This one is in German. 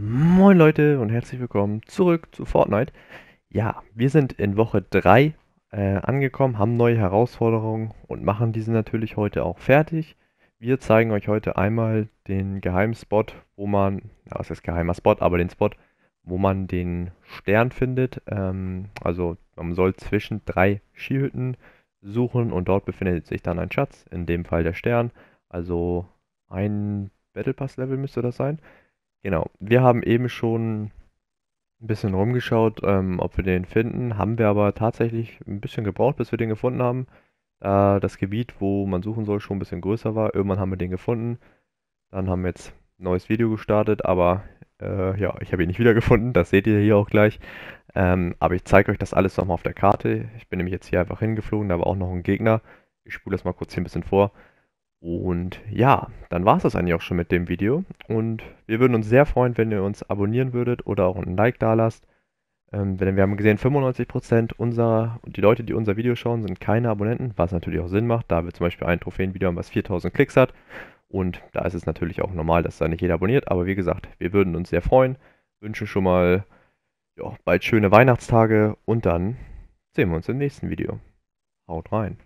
Moin Leute und herzlich willkommen zurück zu Fortnite. Ja, wir sind in Woche 3 äh, angekommen, haben neue Herausforderungen und machen diese natürlich heute auch fertig. Wir zeigen euch heute einmal den Geheimspot, wo man, ja, was ist geheimer Spot, aber den Spot, wo man den Stern findet. Ähm, also man soll zwischen drei Skihütten suchen und dort befindet sich dann ein Schatz, in dem Fall der Stern. Also ein Battle Pass Level müsste das sein. Genau, wir haben eben schon ein bisschen rumgeschaut, ähm, ob wir den finden. Haben wir aber tatsächlich ein bisschen gebraucht, bis wir den gefunden haben. Äh, das Gebiet, wo man suchen soll, schon ein bisschen größer war. Irgendwann haben wir den gefunden. Dann haben wir jetzt ein neues Video gestartet, aber äh, ja, ich habe ihn nicht wiedergefunden. Das seht ihr hier auch gleich. Ähm, aber ich zeige euch das alles nochmal auf der Karte. Ich bin nämlich jetzt hier einfach hingeflogen. Da war auch noch ein Gegner. Ich spule das mal kurz hier ein bisschen vor. Und ja, dann war es das eigentlich auch schon mit dem Video. Und wir würden uns sehr freuen, wenn ihr uns abonnieren würdet oder auch ein Like da lasst. Ähm, denn wir haben gesehen, 95% unserer, die Leute, die unser Video schauen, sind keine Abonnenten, was natürlich auch Sinn macht, da wir zum Beispiel ein Trophäenvideo haben, was 4000 Klicks hat. Und da ist es natürlich auch normal, dass da nicht jeder abonniert. Aber wie gesagt, wir würden uns sehr freuen, wünschen schon mal ja, bald schöne Weihnachtstage und dann sehen wir uns im nächsten Video. Haut rein.